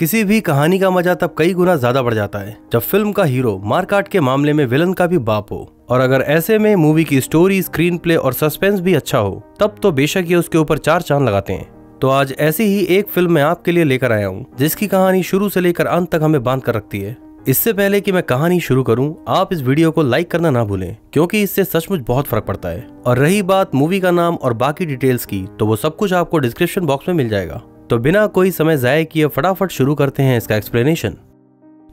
किसी भी कहानी का मजा तब कई गुना ज्यादा बढ़ जाता है जब फिल्म का हीरो मारकाट के मामले में विलन का भी बाप हो और अगर ऐसे में मूवी की स्टोरी स्क्रीन प्ले और सस्पेंस भी अच्छा हो तब तो बेशक ये उसके ऊपर चार चांद लगाते हैं तो आज ऐसी ही एक फिल्म मैं आपके लिए लेकर आया हूँ जिसकी कहानी शुरू से लेकर अंत तक हमें बांध कर रखती है इससे पहले कि मैं कहानी शुरू करूं, आप इस वीडियो को लाइक करना ना भूलें क्योंकि इससे सचमुच बहुत फर्क पड़ता है और रही बात मूवी का नाम और बाकी डिटेल्स की तो वो सब कुछ आपको डिस्क्रिप्शन बॉक्स में मिल जाएगा तो बिना कोई समय जाए किए फटाफट शुरू करते हैं इसका एक्सप्लेनेशन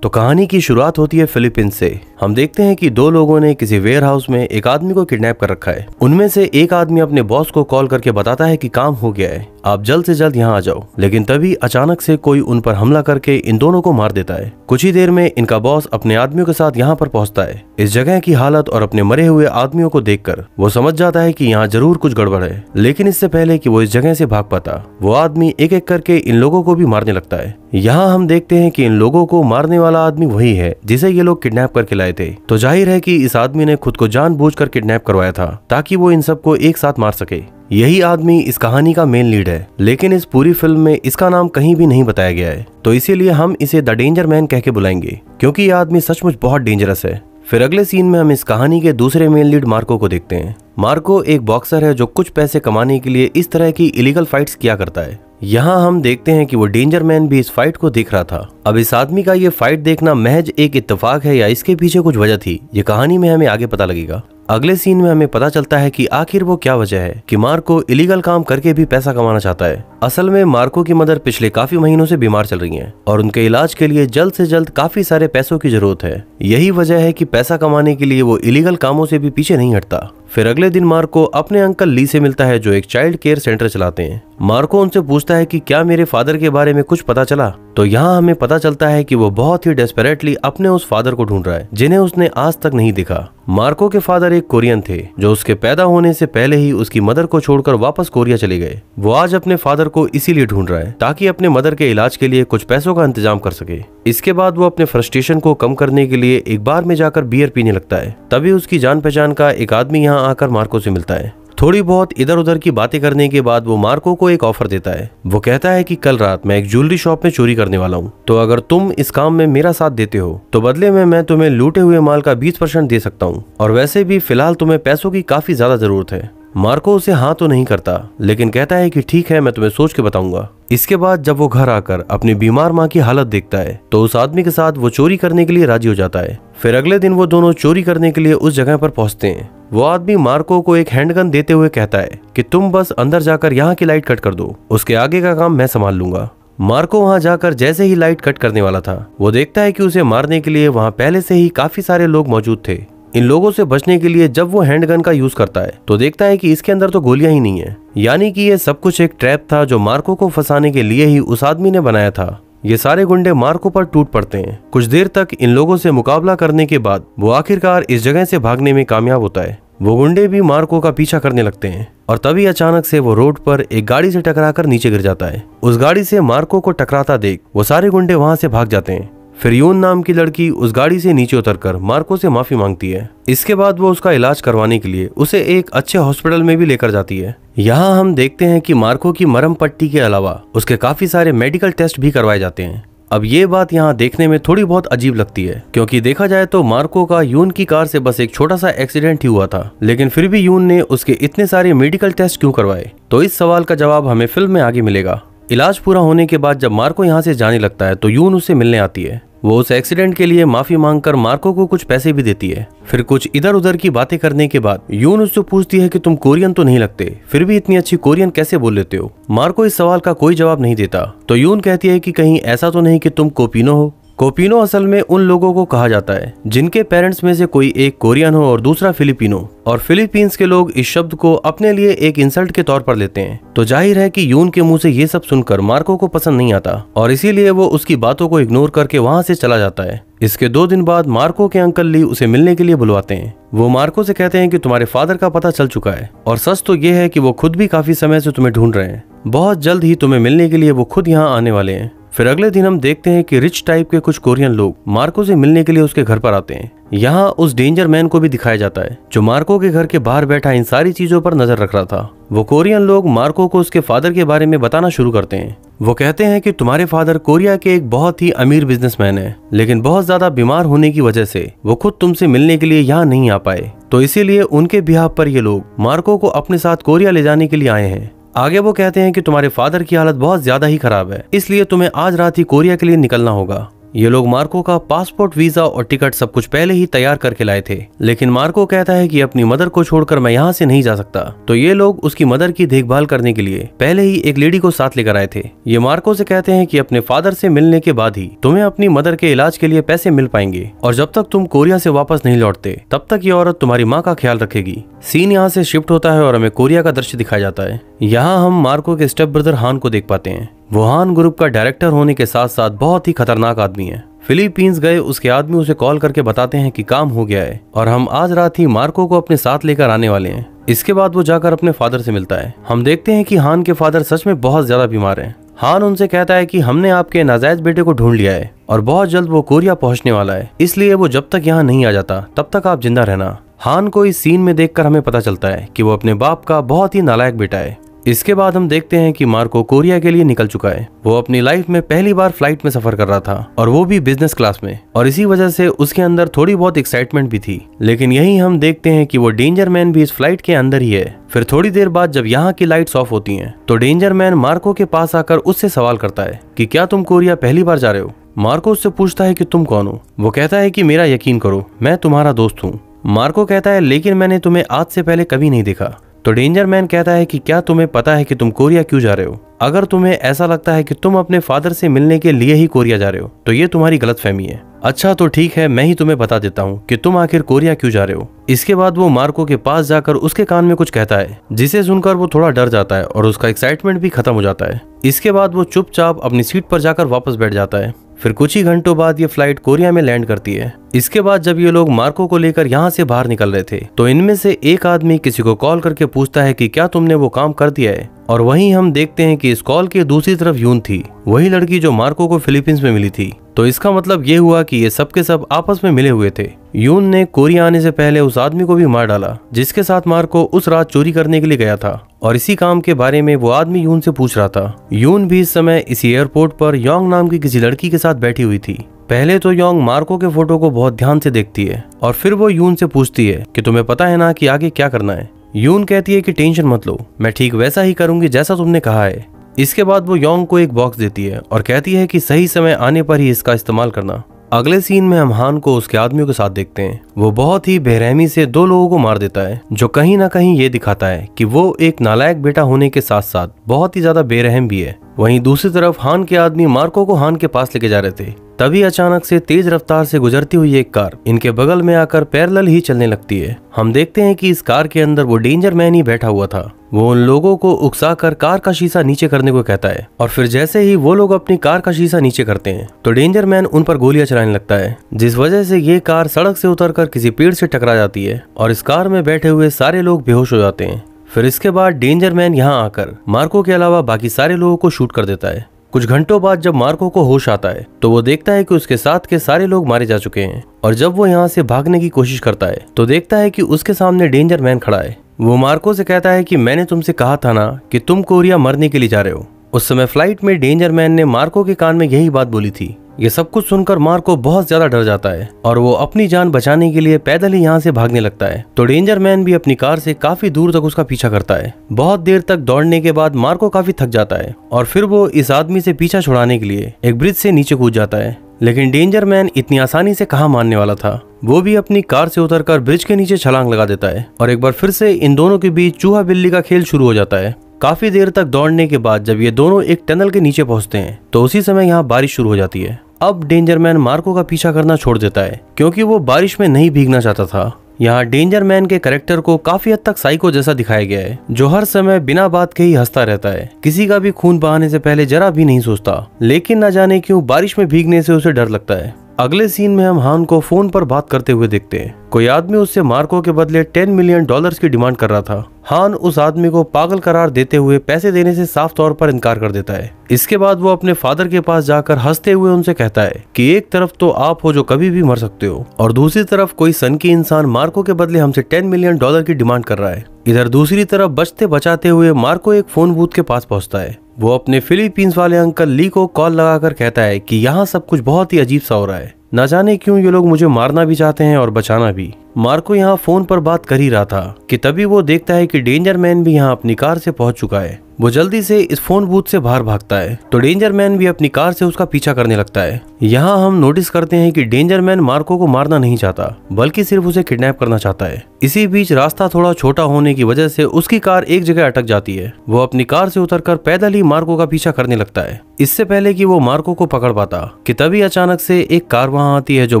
तो कहानी की शुरुआत होती है फिलीपींस से हम देखते हैं कि दो लोगों ने किसी वेयर हाउस में एक आदमी को किडनैप कर रखा है उनमें से एक आदमी अपने बॉस को कॉल करके बताता है कि काम हो गया है आप जल्द से जल्द यहाँ आ जाओ लेकिन तभी अचानक से कोई उन पर हमला करके इन दोनों को मार देता है कुछ ही देर में इनका बॉस अपने आदमियों के साथ यहाँ पर पहुँचता है इस जगह की हालत और अपने मरे हुए आदमियों को देख वो समझ जाता है की यहाँ जरूर कुछ गड़बड़ है लेकिन इससे पहले की वो इस जगह से भाग पाता वो आदमी एक एक करके इन लोगों को भी मारने लगता है यहाँ हम देखते हैं की इन लोगों को मारने वाले वाला आदमी वही है जिसे ये लोग किडनैप करके लाए थे तो जाहिर है कि इस आदमी ने खुद को जानबूझकर किडनैप करवाया था ताकि वो इन सबको एक साथ मार सके यही आदमी इस कहानी का मेन लीड है लेकिन इस पूरी फिल्म में इसका नाम कहीं भी नहीं बताया गया है तो इसीलिए हम इसे द डेंजर मैन कह के बुलाएंगे क्योंकि ये आदमी सचमुच बहुत डेंजरस है फिर अगले सीन में हम इस कहानी के दूसरे मेन लीड मार्को को देखते हैं मार्को एक बॉक्सर है जो कुछ पैसे कमाने के लिए इस तरह की इलीगल फाइट्स किया करता है यहाँ हम देखते हैं कि वो डेंजर मैन भी इस फाइट को देख रहा था अब इस आदमी का ये फाइट देखना महज एक इत्तेफाक है या इसके पीछे कुछ वजह थी ये कहानी में हमें आगे पता लगेगा अगले सीन में हमें पता चलता है कि आखिर वो क्या वजह है कि मार्को इलीगल काम करके भी पैसा कमाना चाहता है असल में मार्को की मदर पिछले काफी महीनों से बीमार चल रही हैं और उनके इलाज के लिए जल्द से जल्द काफी सारे पैसों की जरूरत है यही वजह है कि पैसा कमाने के लिए वो इलीगल कामों से भी पीछे नहीं हटता फिर अगले दिन मार्को अपने अंकल ली से मिलता है जो एक चाइल्ड केयर सेंटर चलाते हैं मार्को उनसे पूछता है कि क्या मेरे फादर के बारे में कुछ पता चला तो यहाँ हमें पता चलता है कि वो बहुत ही डेस्परेटली अपने उस फादर को ढूंढ रहा है जिन्हें उसने आज तक नहीं दिखा मार्को के फादर एक कोरियन थे जो उसके पैदा होने से पहले ही उसकी मदर को छोड़कर वापस कोरिया चले गए वो आज अपने फादर को इसीलिए ढूंढ रहा है ताकि अपने मदर के इलाज के लिए कुछ पैसों का इंतजाम कर सके इसके बाद वो अपने फ्रस्ट्रेशन को कम करने के लिए एक बार में जाकर बियर पीने लगता है तभी उसकी जान पहचान का एक आदमी यहाँ आकर मार्को से मिलता है थोड़ी बहुत इधर उधर की बातें करने के बाद वो मार्को को एक ऑफर देता है वो कहता है कि कल रात मैं एक ज्वेलरी शॉप में चोरी करने वाला हूँ तो अगर तुम इस काम में मेरा साथ देते हो तो बदले में मैं तुम्हें लूटे हुए माल का बीस परसेंट दे सकता हूँ और वैसे भी फिलहाल तुम्हें पैसों की काफी ज्यादा जरूरत है मार्को उसे हाँ तो नहीं करता लेकिन कहता है कि ठीक है मैं तुम्हें सोच के बताऊंगा इसके बाद जब वो घर आकर अपनी बीमार माँ की हालत देखता है तो उस आदमी के साथ वो चोरी करने के लिए राजी हो जाता है फिर अगले दिन वो दोनों चोरी करने के लिए उस जगह पर पहुंचते हैं वो आदमी मार्को को एक हैंडगन देते हुए कहता है कि तुम बस अंदर जाकर यहाँ की लाइट कट कर दो उसके आगे का काम मैं संभाल लूंगा मार्को वहां जाकर जैसे ही लाइट कट करने वाला था वो देखता है कि उसे मारने के लिए वहां पहले से ही काफी सारे लोग मौजूद थे इन लोगों से बचने के लिए जब वो हैंडगन का यूज करता है तो देखता है कि इसके अंदर तो गोलियां ही नहीं है यानी कि ये सब कुछ एक ट्रैप था जो मार्को को फंसाने के लिए ही उस आदमी ने बनाया था ये सारे गुंडे मार्को पर टूट पड़ते हैं कुछ देर तक इन लोगों से मुकाबला करने के बाद वो आखिरकार इस जगह से भागने में कामयाब होता है वो गुंडे भी मार्को का पीछा करने लगते हैं और तभी अचानक से वो रोड पर एक गाड़ी से टकराकर नीचे गिर जाता है उस गाड़ी से मार्को को टकराता देख वो सारे गुंडे वहां से भाग जाते हैं फिरयून नाम की लड़की उस गाड़ी से नीचे उतरकर मार्को से माफी मांगती है इसके बाद वो उसका इलाज करवाने के लिए उसे एक अच्छे हॉस्पिटल में भी लेकर जाती है यहाँ हम देखते हैं कि मार्को की मरम पट्टी के अलावा उसके काफी सारे मेडिकल टेस्ट भी करवाए जाते हैं अब ये बात यहाँ देखने में थोड़ी बहुत अजीब लगती है क्योंकि देखा जाए तो मार्को का यून की कार से बस एक छोटा सा एक्सीडेंट ही हुआ था लेकिन फिर भी यून ने उसके इतने सारे मेडिकल टेस्ट क्यों करवाए तो इस सवाल का जवाब हमें फिल्म में आगे मिलेगा इलाज पूरा होने के बाद जब मार्को यहाँ से जाने लगता है तो यून उसे मिलने आती है वो उस एक्सीडेंट के लिए माफी मांगकर मार्को को कुछ पैसे भी देती है फिर कुछ इधर उधर की बातें करने के बाद यून उससे पूछती है कि तुम कोरियन तो नहीं लगते फिर भी इतनी अच्छी कोरियन कैसे बोल लेते हो मार्को इस सवाल का कोई जवाब नहीं देता तो यून कहती है कि कहीं ऐसा तो नहीं कि तुम कोपिनो हो कोपिनो असल में उन लोगों को कहा जाता है जिनके पेरेंट्स में से कोई एक कोरियन हो और दूसरा फिलिपिनो और फिलीपींस के लोग इस शब्द को अपने लिए एक इंसल्ट के तौर पर लेते हैं तो जाहिर है कि यून के मुंह से ये सब सुनकर मार्को को पसंद नहीं आता और इसीलिए वो उसकी बातों को इग्नोर करके वहां से चला जाता है इसके दो दिन बाद मार्को के अंकल ली उसे मिलने के लिए बुलवाते हैं वो मार्को से कहते हैं कि तुम्हारे फादर का पता चल चुका है और सच तो ये है कि वो खुद भी काफी समय से तुम्हें ढूंढ रहे हैं बहुत जल्द ही तुम्हें मिलने के लिए वो खुद यहाँ आने वाले हैं फिर अगले दिन हम देखते हैं कि रिच टाइप के कुछ कोरियन लोग मार्को से मिलने के लिए उसके घर पर आते हैं यहाँ उस डेंजर मैन को भी दिखाया जाता है जो मार्को के घर के बाहर बैठा इन सारी चीजों पर नजर रख रहा था वो कोरियन लोग मार्को को उसके फादर के बारे में बताना शुरू करते हैं वो कहते हैं कि तुम्हारे फादर कोरिया के एक बहुत ही अमीर बिजनेसमैन है लेकिन बहुत ज्यादा बीमार होने की वजह से वो खुद तुमसे मिलने के लिए यहाँ नहीं आ पाए तो इसीलिए उनके बिहार पर ये लोग मार्को को अपने साथ कोरिया ले जाने के लिए आए हैं आगे वो कहते हैं कि तुम्हारे फादर की हालत बहुत ज्यादा ही खराब है इसलिए तुम्हें आज रात ही कोरिया के लिए निकलना होगा ये लोग मार्को का पासपोर्ट वीजा और टिकट सब कुछ पहले ही तैयार करके लाए थे लेकिन मार्को कहता है कि अपनी मदर को छोड़कर मैं यहाँ से नहीं जा सकता तो ये लोग उसकी मदर की देखभाल करने के लिए पहले ही एक लेडी को साथ लेकर आए थे ये मार्को से कहते हैं कि अपने फादर से मिलने के बाद ही तुम्हें अपनी मदर के इलाज के लिए पैसे मिल पाएंगे और जब तक तुम कोरिया से वापस नहीं लौटते तब तक ये औरत तुम्हारी माँ का ख्याल रखेगी सीन यहाँ से शिफ्ट होता है और हमें कोरिया का दृश्य दिखाया जाता है यहाँ हम मार्को के स्टेप ब्रदर हान को देख पाते हैं वुहान ग्रुप का डायरेक्टर होने के साथ साथ बहुत ही खतरनाक आदमी है फिलीपींस गए उसके आदमी उसे कॉल करके बताते हैं कि काम हो गया है और हम आज रात ही मार्को को अपने साथ लेकर आने वाले हैं इसके बाद वो जाकर अपने फादर से मिलता है हम देखते हैं कि हान के फादर सच में बहुत ज्यादा बीमार हैं हान उनसे कहता है कि हमने आपके नाजायज बेटे को ढूंढ लिया है और बहुत जल्द वो कोरिया पहुंचने वाला है इसलिए वो जब तक यहाँ नहीं आ जाता तब तक आप जिंदा रहना हान को इस सीन में देखकर हमें पता चलता है कि वो अपने बाप का बहुत ही नालायक बेटा है इसके बाद हम देखते हैं कि मार्को कोरिया के लिए निकल चुका है वो अपनी लाइफ में पहली बार फ्लाइट में सफर कर रहा था और वो भी बिजनेस क्लास में और इसी वजह से उसके अंदर थोड़ी बहुत एक्साइटमेंट भी थी लेकिन यही हम देखते हैं कि वो डेंजर मैन भी इस फ्लाइट के अंदर ही है फिर थोड़ी देर बाद जब यहाँ की लाइट्स ऑफ होती हैं तो डेंजर मैन मार्को के पास आकर उससे सवाल करता है कि क्या तुम कोरिया पहली बार जा रहे हो मार्को उससे पूछता है कि तुम कौन हो वो कहता है कि मेरा यकीन करो मैं तुम्हारा दोस्त हूँ मार्को कहता है लेकिन मैंने तुम्हें आज से पहले कभी नहीं देखा तो डेंजर मैन कहता है कि क्या तुम्हें पता है कि तुम कोरिया क्यों जा रहे हो अगर तुम्हें ऐसा लगता है कि तुम अपने फादर से मिलने के लिए ही कोरिया जा रहे हो तो ये तुम्हारी गलत फहमी है अच्छा तो ठीक है मैं ही तुम्हें बता देता हूँ कि तुम आखिर कोरिया क्यों जा रहे हो इसके बाद वो मार्को के पास जाकर उसके कान में कुछ कहता है जिसे सुनकर वो थोड़ा डर जाता है और उसका एक्साइटमेंट भी खत्म हो जाता है इसके बाद वो चुपचाप अपनी सीट पर जाकर वापस बैठ जाता है फिर कुछ ही घंटों बाद ये फ्लाइट कोरिया में लैंड करती है इसके बाद जब ये लोग मार्को को लेकर यहाँ से बाहर निकल रहे थे तो इनमें से एक आदमी किसी को कॉल करके पूछता है कि क्या तुमने वो काम कर दिया है और वहीं हम देखते हैं कि इस कॉल के दूसरी तरफ यून थी वही लड़की जो मार्को को फिलीपींस में मिली थी तो इसका मतलब ये हुआ कि ये सब के सब आपस में मिले हुए थे यून ने कोरिया आने से पहले उस आदमी को भी मार डाला जिसके साथ मार्को उस रात चोरी करने के लिए गया था और इसी काम के बारे में वो आदमी यून से पूछ रहा था यून भी इस समय इसी एयरपोर्ट पर योंग नाम की किसी लड़की के साथ बैठी हुई थी पहले तो योंग मार्को के फोटो को बहुत ध्यान से देखती है और फिर वो यून से पूछती है कि तुम्हें पता है ना कि आगे क्या करना है यून कहती है कि टेंशन मत लो मैं ठीक वैसा ही करूंगी जैसा तुमने कहा है इसके बाद वो योंग को एक बॉक्स देती है और कहती है कि सही समय आने पर ही इसका इस्तेमाल करना अगले सीन में हम हान को उसके आदमियों के साथ देखते हैं वो बहुत ही बेरहमी से दो लोगों को मार देता है जो कहीं ना कहीं ये दिखाता है कि वो एक नालायक बेटा होने के साथ साथ बहुत ही ज्यादा बेरहम भी है वहीं दूसरी तरफ हान के आदमी मार्को को हान के पास लेके जा रहे थे तभी अचानक से तेज रफ्तार से गुजरती हुई एक कार इनके बगल में आकर पैरल ही चलने लगती है हम देखते हैं कि इस कार के अंदर वो डेंजर मैन ही बैठा हुआ था वो उन लोगों को उकसा कर कार का शीशा नीचे करने को कहता है और फिर जैसे ही वो लोग अपनी कार का शीशा नीचे करते हैं तो डेंजर मैन उन पर गोलियां चलाने लगता है जिस वजह से ये कार सड़क से उतरकर किसी पेड़ से टकरा जाती है और इस कार में बैठे हुए सारे लोग बेहोश हो जाते हैं फिर इसके बाद डेंजर मैन यहाँ आकर मार्को के अलावा बाकी सारे लोगों को शूट कर देता है कुछ घंटों बाद जब मार्को को होश आता है तो वो देखता है कि उसके साथ के सारे लोग मारे जा चुके हैं और जब वो यहाँ से भागने की कोशिश करता है तो देखता है कि उसके सामने डेंजर मैन खड़ा है वो मार्को से कहता है कि मैंने तुमसे कहा था ना कि तुम कोरिया मरने के लिए जा रहे हो उस समय फ्लाइट में डेंजर मैन ने मार्को के कान में यही बात बोली थी ये सब कुछ सुनकर मार को बहुत ज्यादा डर जाता है और वो अपनी जान बचाने के लिए पैदल ही यहाँ से भागने लगता है तो डेंजर मैन भी अपनी कार से काफी दूर तक उसका पीछा करता है बहुत देर तक दौड़ने के बाद मार को काफी थक जाता है और फिर वो इस आदमी से पीछा छुड़ाने के लिए एक ब्रिज से नीचे कूद जाता है लेकिन डेंजर मैन इतनी आसानी से कहा मानने वाला था वो भी अपनी कार से उतरकर ब्रिज के नीचे छलांग लगा देता है और एक बार फिर से इन दोनों के बीच चूहा बिल्ली का खेल शुरू हो जाता है काफी देर तक दौड़ने के बाद जब ये दोनों एक टनल के नीचे पहुंचते हैं तो उसी समय यहाँ बारिश शुरू हो जाती है अब डेंजर मैन मार्को का पीछा करना छोड़ देता है क्योंकि वो बारिश में नहीं भीगना चाहता था यहाँ डेंजर मैन के करेक्टर को काफी हद तक साइको जैसा दिखाया गया है जो हर समय बिना बात के ही हंसता रहता है किसी का भी खून बहाने से पहले जरा भी नहीं सोचता लेकिन न जाने क्यों बारिश में भीगने से उसे डर लगता है अगले सीन में हम हान को फोन पर बात करते हुए देखते हैं कोई आदमी उससे मार्को के बदले 10 मिलियन डॉलर्स की डिमांड कर रहा था हान उस आदमी को पागल करार देते हुए पैसे देने से साफ तौर पर इनकार कर देता है इसके बाद वो अपने फादर के पास जाकर हंसते हुए उनसे कहता है कि एक तरफ तो आप हो जो कभी भी मर सकते हो और दूसरी तरफ कोई सनकी इंसान मार्को के बदले हमसे टेन मिलियन डॉलर की डिमांड कर रहा है इधर दूसरी तरफ बचते बचाते हुए मार्को एक फोन बूथ के पास पहुंचता है वो अपने फिलीपींस वाले अंकल ली को कॉल लगाकर कहता है कि यहाँ सब कुछ बहुत ही अजीब सा हो रहा है ना जाने क्यों ये लोग मुझे मारना भी चाहते हैं और बचाना भी मार्को यहाँ फोन पर बात कर ही रहा था कि तभी वो देखता है कि डेंजर मैन भी यहाँ अपनी कार से पहुंच चुका है वो जल्दी से इस फोन बूथ से बाहर भागता है तो डेंजर मैन भी अपनी कार से उसका पीछा करने लगता है यहाँ हम नोटिस करते हैं कि डेंजर मैन मार्को को मारना नहीं चाहता बल्कि सिर्फ उसे किडनैप करना चाहता है इसी बीच रास्ता थोड़ा छोटा होने की वजह से उसकी कार एक जगह अटक जाती है वो अपनी कार से उतरकर पैदल ही मार्को का पीछा करने लगता है इससे पहले कि वो मार्को को पकड़ पाता कि तभी अचानक से एक कार वहां आती है जो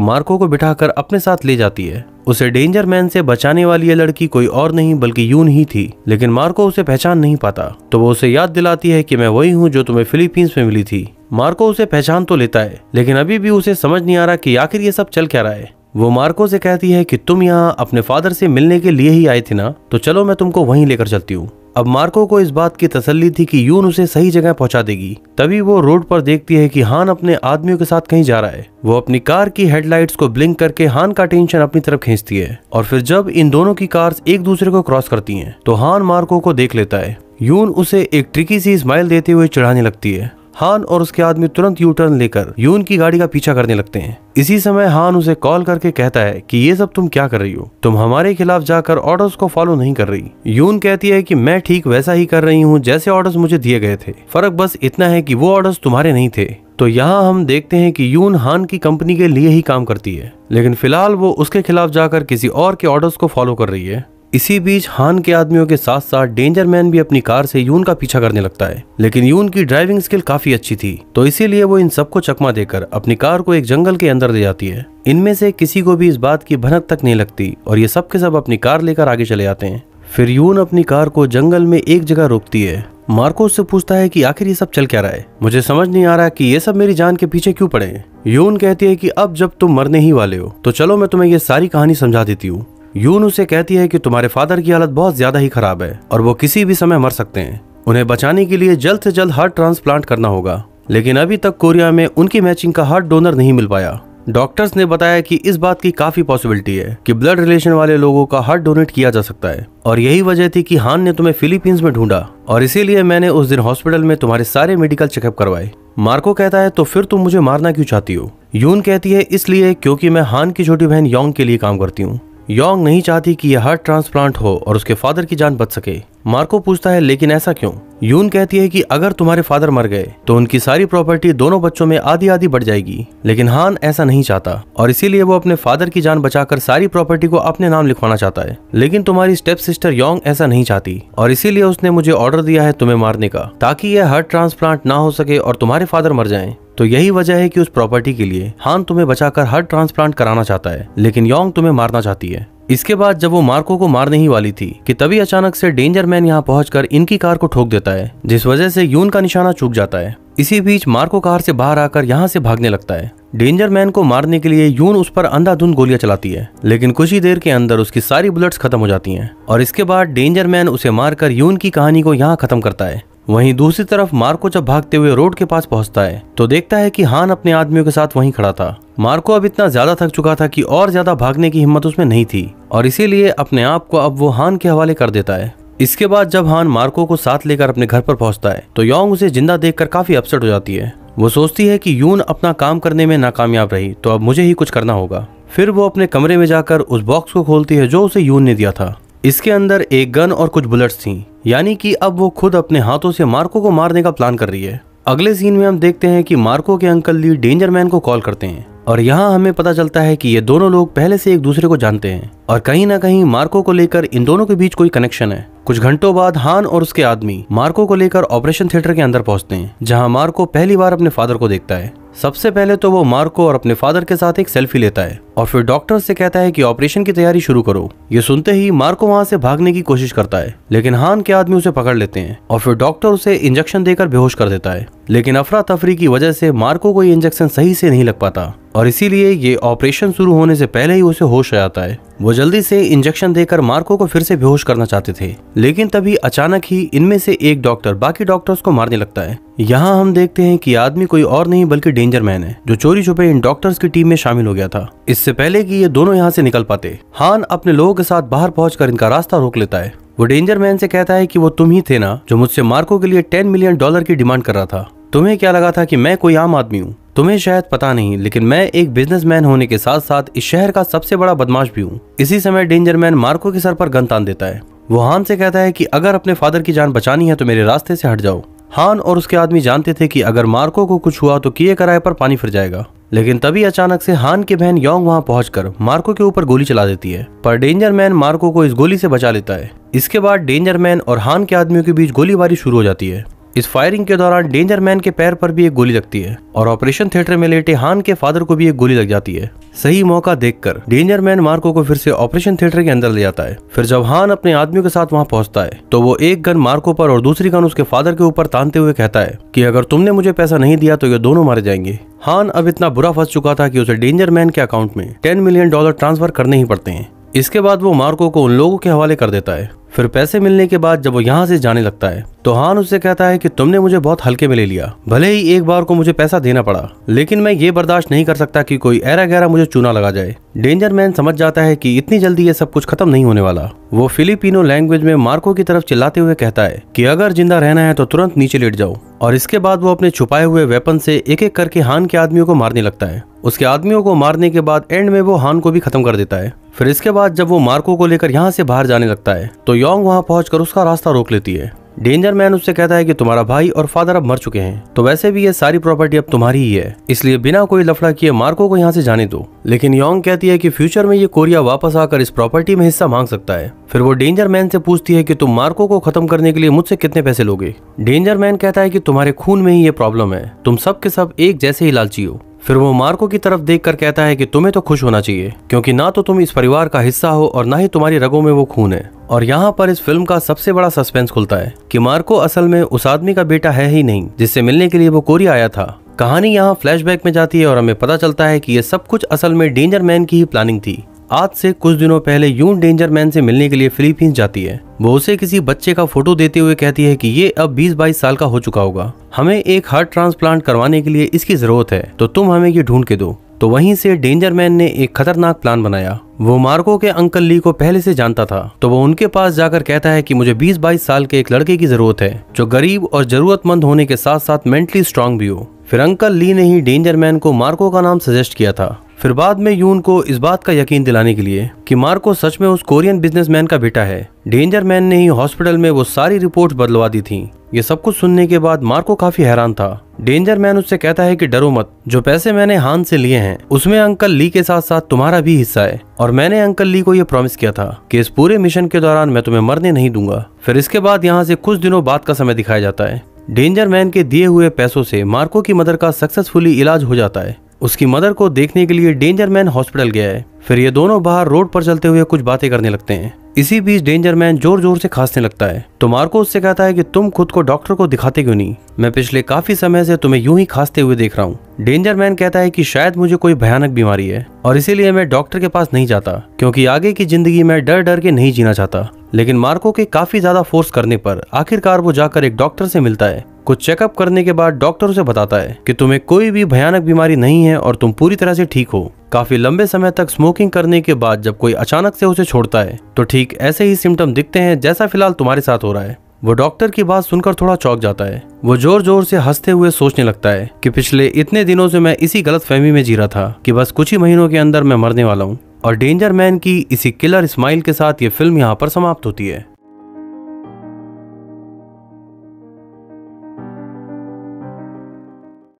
मार्को को बिठाकर अपने साथ ले जाती है उसे डेंजर मैन से बचाने वाली ये लड़की कोई और नहीं बल्कि यून ही थी लेकिन मार्को उसे पहचान नहीं पाता तो वो उसे याद दिलाती है कि मैं वही हूँ जो तुम्हें फिलीपींस में मिली थी मार्को उसे पहचान तो लेता है लेकिन अभी भी उसे समझ नहीं आ रहा कि आखिर ये सब चल क्या रहा है वो मार्को से कहती है कि तुम यहाँ अपने फादर से मिलने के लिए ही आए थे ना तो चलो मैं तुमको वहीं लेकर चलती हूँ अब मार्को को इस बात की तसल्ली थी कि यून उसे सही जगह पहुंचा देगी तभी वो रोड पर देखती है कि हान अपने आदमियों के साथ कहीं जा रहा है वो अपनी कार की हेडलाइट्स को ब्लिंक करके हान का टेंशन अपनी तरफ खींचती है और फिर जब इन दोनों की कार्स एक दूसरे को क्रॉस करती हैं, तो हान मार्को को देख लेता है यून उसे एक ट्रिकी सी स्माइल देते हुए चढ़ाने लगती है हान और उसके आदमी तुरंत यू टर्न लेकर यून की गाड़ी का पीछा करने लगते हैं इसी समय हान उसे कॉल करके कहता है कि ये सब तुम क्या कर रही हो तुम हमारे खिलाफ जाकर ऑर्डर्स को फॉलो नहीं कर रही यून कहती है कि मैं ठीक वैसा ही कर रही हूँ जैसे ऑर्डर्स मुझे दिए गए थे फर्क बस इतना है कि वो ऑर्डर्स तुम्हारे नहीं थे तो यहाँ हम देखते हैं कि यून हान की कंपनी के लिए ही काम करती है लेकिन फिलहाल वो उसके खिलाफ जाकर किसी और के ऑर्डर्स को फॉलो कर रही है इसी बीच हान के आदमियों के साथ साथ डेंजर मैन भी अपनी कार से यून का पीछा करने लगता है लेकिन यून की ड्राइविंग स्किल काफी अच्छी थी तो इसीलिए वो इन सबको चकमा देकर अपनी कार को एक जंगल के अंदर ले जाती है इनमें से किसी को भी इस बात की भनक तक नहीं लगती और ये सब के सब अपनी कार लेकर आगे चले जाते हैं फिर यून अपनी कार को जंगल में एक जगह रोकती है मार्को उससे पूछता है कि आखिर ये सब चल क्या रहा है मुझे समझ नहीं आ रहा कि ये सब मेरी जान के पीछे क्यों पड़े यून कहती है कि अब जब तुम मरने ही वाले हो तो चलो मैं तुम्हें ये सारी कहानी समझा देती हूँ यून उसे कहती है कि तुम्हारे फादर की हालत बहुत ज्यादा ही खराब है और वो किसी भी समय मर सकते हैं उन्हें बचाने के लिए जल्द से जल्द हार्ट ट्रांसप्लांट करना होगा लेकिन अभी तक कोरिया में उनकी मैचिंग का हार्ट डोनर नहीं मिल पाया डॉक्टर्स ने बताया कि इस बात की काफी पॉसिबिलिटी है कि ब्लड रिलेशन वाले लोगों का हार्ट डोनेट किया जा सकता है और यही वजह थी कि हान ने तुम्हें फिलीपींस में ढूंढा और इसीलिए मैंने उस दिन हॉस्पिटल में तुम्हारे सारे मेडिकल चेकअप करवाए मार्को कहता है तो फिर तुम मुझे मारना क्यों चाहती हो यून कहती है इसलिए क्योंकि मैं हान की छोटी बहन योंग के लिए काम करती हूँ योंग नहीं चाहती कि यह हार्ट ट्रांसप्लांट हो और उसके फादर की जान बच सके मार्को पूछता है लेकिन ऐसा क्यों यून कहती है कि अगर तुम्हारे फादर मर गए तो उनकी सारी प्रॉपर्टी दोनों बच्चों में आधी आधी बढ़ जाएगी लेकिन हान ऐसा नहीं चाहता और इसीलिए वो अपने फादर की जान बचाकर सारी प्रॉपर्टी को अपने नाम लिखवाना चाहता है लेकिन तुम्हारी स्टेप सिस्टर योंग ऐसा नहीं चाहती और इसीलिए उसने मुझे ऑर्डर दिया है तुम्हें मारने का ताकि यह हार्ट ट्रांसप्लांट ना हो सके और तुम्हारे फादर मर जाए तो यही वजह है कि उस प्रॉपर्टी के लिए हान तुम्हें बचाकर हर ट्रांसप्लांट कराना चाहता है लेकिन योंग तुम्हें मारना चाहती है इसके बाद जब वो मार्को को मारने ही वाली थी कि तभी अचानक से डेंजर मैन यहाँ पहुँच इनकी कार को ठोक देता है जिस वजह से यून का निशाना चूक जाता है इसी बीच मार्को कार से बाहर आकर यहाँ से भागने लगता है डेंजर मैन को मारने के लिए यून उस पर अंधाधुंध गोलियां चलाती है लेकिन कुछ ही देर के अंदर उसकी सारी बुलेट्स खत्म हो जाती हैं और इसके बाद डेंजर मैन उसे मारकर यून की कहानी को यहाँ खत्म करता है वहीं दूसरी तरफ मार्को जब भागते हुए रोड के पास पहुंचता है तो देखता है कि हान अपने आदमियों के साथ वहीं खड़ा था मार्को अब इतना ज्यादा थक चुका था कि और ज्यादा भागने की हिम्मत उसमें नहीं थी और इसीलिए अपने आप को अब वो हान के हवाले कर देता है इसके बाद जब हान मार्को को साथ लेकर अपने घर पर पहुंचता है तो योंग उसे जिंदा देखकर काफी अपसेट हो जाती है वो सोचती है कि यून अपना काम करने में नाकामयाब रही तो अब मुझे ही कुछ करना होगा फिर वो अपने कमरे में जाकर उस बॉक्स को खोलती है जो उसे यून ने दिया था इसके अंदर एक गन और कुछ बुलेट्स थी यानी कि अब वो खुद अपने हाथों से मार्को को मारने का प्लान कर रही है अगले सीन में हम देखते हैं कि मार्को के अंकल ली डेंजर मैन को कॉल करते हैं और यहाँ हमें पता चलता है कि ये दोनों लोग पहले से एक दूसरे को जानते हैं और कहीं ना कहीं मार्को को लेकर इन दोनों के बीच कोई कनेक्शन है कुछ घंटों बाद हान और उसके आदमी मार्को को लेकर ऑपरेशन थिएटर के अंदर पहुंचते हैं जहां मार्को पहली बार अपने फादर को देखता है सबसे पहले तो वो मार्को और अपने फादर के साथ एक सेल्फी लेता है और फिर डॉक्टर से कहता है कि ऑपरेशन की तैयारी शुरू करो ये सुनते ही मार्को वहाँ से भागने की कोशिश करता है लेकिन हान के आदमी उसे पकड़ लेते हैं और फिर डॉक्टर उसे इंजेक्शन देकर बेहोश कर देता है लेकिन अफरा तफरी की वजह से मार्को को ये इंजेक्शन सही से नहीं लग पाता और इसीलिए ये ऑपरेशन शुरू होने से पहले ही उसे होश आ जाता है वो जल्दी से इंजेक्शन देकर मार्को को फिर से बेहोश करना चाहते थे लेकिन तभी अचानक ही इनमें से एक डॉक्टर बाकी डॉक्टर्स को मारने लगता है यहाँ हम देखते हैं कि आदमी कोई और नहीं बल्कि डेंजर मैन है जो चोरी छुपे इन डॉक्टर्स की टीम में शामिल हो गया था इससे पहले कि ये दोनों यहाँ से निकल पाते हान अपने लोगों के साथ बाहर पहुँच इनका रास्ता रोक लेता है वो डेंजर मैन से कहता है की वो तुम ही थे ना जो मुझसे मार्को के लिए टेन मिलियन डॉलर की डिमांड कर रहा था तुम्हें क्या लगा था कि मैं कोई आम आदमी हूँ तुम्हें शायद पता नहीं लेकिन मैं एक बिजनेसमैन होने के साथ साथ इस शहर का सबसे बड़ा बदमाश भी हूँ इसी समय डेंजर मैन मार्को के सर पर गन तान देता है वो हान से कहता है कि अगर अपने फादर की जान बचानी है तो मेरे रास्ते से हट जाओ हान और उसके आदमी जानते थे कि अगर मार्को को कुछ हुआ तो किए कराए पर पानी फिर जाएगा लेकिन तभी अचानक से हान की बहन योंग वहां पहुंचकर मार्को के ऊपर गोली चला देती है पर डेंजर मैन मार्को को इस गोली से बचा लेता है इसके बाद डेंजर मैन और हान के आदमियों के बीच गोलीबारी शुरू हो जाती है इस फायरिंग के दौरान डेंजर मैन के पैर पर भी एक गोली लगती है और ऑपरेशन थिएटर में लेटे हान के फादर को भी एक गोली लग जाती है सही मौका देखकर डेंजर मैन मार्को को फिर से ऑपरेशन थिएटर के अंदर ले जाता है फिर जब हान अपने आदमियों के साथ वहां पहुंचता है तो वो एक गन मार्को पर और दूसरी गन उसके फादर के ऊपर तानते हुए कहता है कि अगर तुमने मुझे पैसा नहीं दिया तो ये दोनों मारे जाएंगे हान अब इतना बुरा फंस चुका था कि उसे डेंजर मैन के अकाउंट में टेन मिलियन डॉलर ट्रांसफर करने ही पड़ते हैं इसके बाद वो मार्को को उन लोगों के हवाले कर देता है फिर पैसे मिलने के बाद जब वो यहाँ से जाने लगता है तो हान उससे कहता है कि तुमने मुझे बहुत हल्के में ले लिया भले ही एक बार को मुझे पैसा देना पड़ा लेकिन मैं ये बर्दाश्त नहीं कर सकता कि कोई ऐरा गहरा मुझे चूना लगा जाए डेंजर मैन समझ जाता है कि इतनी जल्दी ये सब कुछ खत्म नहीं होने वाला वो फिलिपिनो लैंग्वेज में मार्को की तरफ चिल्लाते हुए कहता है कि अगर जिंदा रहना है तो तुरंत नीचे लेट जाओ और इसके बाद वो अपने छुपाए हुए वेपन से एक एक करके हान के आदमियों को मारने लगता है उसके आदमियों को मारने के बाद एंड में वो हान को भी खत्म कर देता है फिर इसके बाद जब वो मार्को को लेकर यहाँ से बाहर जाने लगता है तो योंग वहाँ पहुंचकर उसका रास्ता रोक लेती है डेंजर मैन उससे कहता है कि तुम्हारा भाई और फादर अब मर चुके हैं तो वैसे भी ये सारी प्रॉपर्टी अब तुम्हारी ही है इसलिए बिना कोई लफड़ा किए मार्को को यहाँ से जाने दो लेकिन योंग कहती है कि फ्यूचर में ये कोरिया वापस आकर इस प्रॉपर्टी में हिस्सा मांग सकता है फिर वो डेंजर मैन से पूछती है कि तुम मार्को को खत्म करने के लिए मुझसे कितने पैसे लोगे डेंजर मैन कहता है कि तुम्हारे खून में ही ये प्रॉब्लम है तुम सब के सब एक जैसे ही लालची हो फिर वो मार्को की तरफ देख कर कहता है कि तुम्हें तो खुश होना चाहिए क्योंकि ना तो तुम इस परिवार का हिस्सा हो और ना ही तुम्हारी रगों में वो खून है और यहाँ पर इस फिल्म का सबसे बड़ा सस्पेंस खुलता है कि मार्को असल में उस आदमी का बेटा है ही नहीं जिससे मिलने के लिए वो कोरिया आया था कहानी यहाँ फ्लैशबैक में जाती है और हमें पता चलता है कि ये सब कुछ असल में डेंजर मैन की ही प्लानिंग थी आज से कुछ दिनों पहले यून डेंजर मैन से मिलने के लिए फिलीपींस जाती है वो उसे किसी बच्चे का फोटो देते हुए कहती है कि ये अब 20-22 साल का हो चुका होगा हमें एक हार्ट ट्रांसप्लांट करवाने के लिए इसकी जरूरत है तो तुम हमें ये ढूंढ के दो तो वहीं से डेंजर मैन ने एक खतरनाक प्लान बनाया वो मार्को के अंकल ली को पहले से जानता था तो वो उनके पास जाकर कहता है कि मुझे 20-22 साल के एक लड़के की जरूरत है जो गरीब और जरूरतमंद होने के साथ साथ मेंटली स्ट्रांग भी हो फिर अंकल ली ने ही डेंजर मैन को मार्को का नाम सजेस्ट किया था फिर बाद में यून को इस बात का यकीन दिलाने के लिए कि मार्को सच में उस कोरियन बिजनेसमैन का बेटा है डेंजर मैन ने ही हॉस्पिटल में वो सारी रिपोर्ट बदलवा दी थी ये सब कुछ सुनने के बाद मार्को काफी हैरान था डेंजर मैन उससे कहता है कि डरो मत जो पैसे मैंने हान से लिए हैं उसमें अंकल ली के साथ साथ तुम्हारा भी हिस्सा है और मैंने अंकल ली को यह प्रॉमिस किया था कि इस पूरे मिशन के दौरान मैं तुम्हें मरने नहीं दूंगा फिर इसके बाद यहाँ से कुछ दिनों बाद का समय दिखाया जाता है डेंजर मैन के दिए हुए पैसों से मार्को की मदर का सक्सेसफुली इलाज हो जाता है उसकी मदर को देखने के लिए डेंजर मैन हॉस्पिटल गया है फिर ये दोनों बाहर रोड पर चलते हुए कुछ बातें करने लगते हैं इसी बीच डेंजर मैन जोर जोर से खांसने लगता है तो मार्को उससे कहता है कि तुम खुद को डॉक्टर को दिखाते क्यों नहीं मैं पिछले काफी समय से तुम्हें यूं ही खांसते हुए देख रहा हूँ डेंजर मैन कहता है कि शायद मुझे कोई भयानक बीमारी है और इसीलिए मैं डॉक्टर के पास नहीं जाता क्योंकि आगे की जिंदगी में डर डर के नहीं जीना चाहता लेकिन मार्को के काफी ज्यादा फोर्स करने पर आखिरकार वो जाकर एक डॉक्टर से मिलता है को चेकअप करने के बाद डॉक्टर उसे बताता है कि तुम्हें कोई भी भयानक बीमारी नहीं है और तुम पूरी तरह से ठीक हो काफी लंबे समय तक स्मोकिंग करने के बाद जब कोई अचानक से उसे छोड़ता है तो ठीक ऐसे ही सिम्टम दिखते हैं जैसा फिलहाल तुम्हारे साथ हो रहा है वो डॉक्टर की बात सुनकर थोड़ा चौक जाता है वो जोर जोर से हंसते हुए सोचने लगता है कि पिछले इतने दिनों से मैं इसी गलत फहमी में जी रहा था कि बस कुछ ही महीनों के अंदर मैं मरने वाला हूँ और डेंजर मैन की इसी किलर स्माइल के साथ ये फिल्म यहाँ पर समाप्त होती है